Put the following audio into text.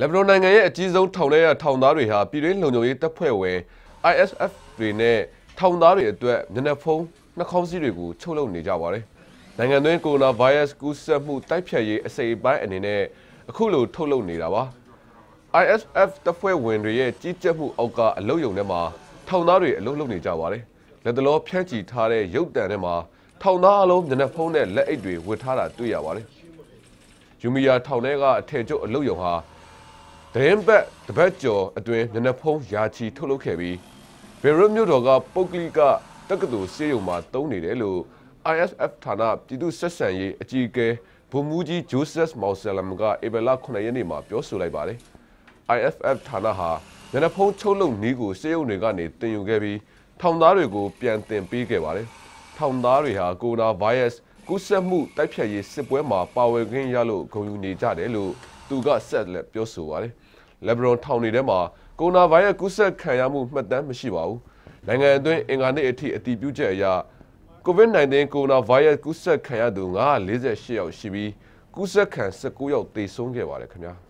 လက်ဘနွန်နိုင်ငံရဲ့အကြီးဆုံးထောင်ထဲရထောင်သားတွေဟာပြည်တွင်းလုံခြုံရေးတပ်ဖွဲ့ဝင် ISF တွေနဲ့ထောင်သားတွေအတွက်မျက်နှာဖုံးနှာခေါင်းစည်းတွေကိုချုပ်လုပ်နေကြပါတယ်။နိုင်ငံတွင်းကိုရိုနာဗိုင်းရပ်စ်ကူးစက်မှုတိုက်ဖျက်ရေးအစိပ်အပိုင်းအနေနဲ့အခုလိုထုတ်လုပ်နေတာပါ။ ISF တပ်ဖွဲ့ဝင်တွေရဲ့ကြီးကြပ်မှုအောက်ကအလုပ်ရုံထဲမှာထောင်သားတွေအလုပ်လုပ်နေကြပါတယ်။လက်တလောဖြန့်ချီထားတဲ့ရုပ်တံထဲမှာထောင်သားအလုံးမျက်နှာဖုံးနဲ့လက်အိတ်တွေဝတ်ထားတာတွေ့ရပါတယ်။ယူမီယာထောင်ထဲကအထည်ချုပ်အလုပ်ရုံဟာတင်းပတ်တပတ်ကျော်အတွင်းနနဖုံးယာချီထုတ်လုပ်ခဲ့ပြီးဗီရုမြို့တော်ကပုတ်ကလိကတက္ကသိုလ်ဆေးရုံမှာတုံးနေတယ်လို့ ISF ဌာနပြည်သူ့ဆက်ဆံရေးအကြီးအကဲဗိုလ်မှူးကြီးဂျိုးဆက်မောင်ဆလမ်ကဧပြီလ9ရက်နေ့မှာပြောဆိုလိုက်ပါတယ် IFF ဌာနဟာမျက်နှာဖုံးချုပ်လုံနီးကိုစေယုံတွေကနေတင်ယူခဲ့ပြီးထောင်သားတွေကိုပြန်တင်ပေးခဲ့ပါတယ်။ထောင်သားတွေဟာကိုရိုနာဗိုင်းရပ်စ်ကူးစက်မှုတိုက်ဖျက်ရေးစစ်ပွဲမှာပါဝင်ခွင့်ရလို့ဂုဏ်ယူနေကြတယ်လို့သူကဆက်လက်ပြောဆိုပါတယ်။လက်ဘရွန်ထောင်တွေထဲမှာကိုရိုနာဗိုင်းရပ်စ်ကူးစက်ခံရမှု မှတ်တမ်းမရှိပါဘူး။နိုင်ငံအတွင်းအင်္ဂါနေ့အထိအတည်ပြုချက်အရ COVID-19 ကိုရိုနာဗိုင်းရပ်စ်ကူးစက်ခံရသူ948ယောက်ရှိပြီးကူးစက်ခံ19ယောက်သေဆုံးခဲ့ပါတယ်ခင်ဗျာ။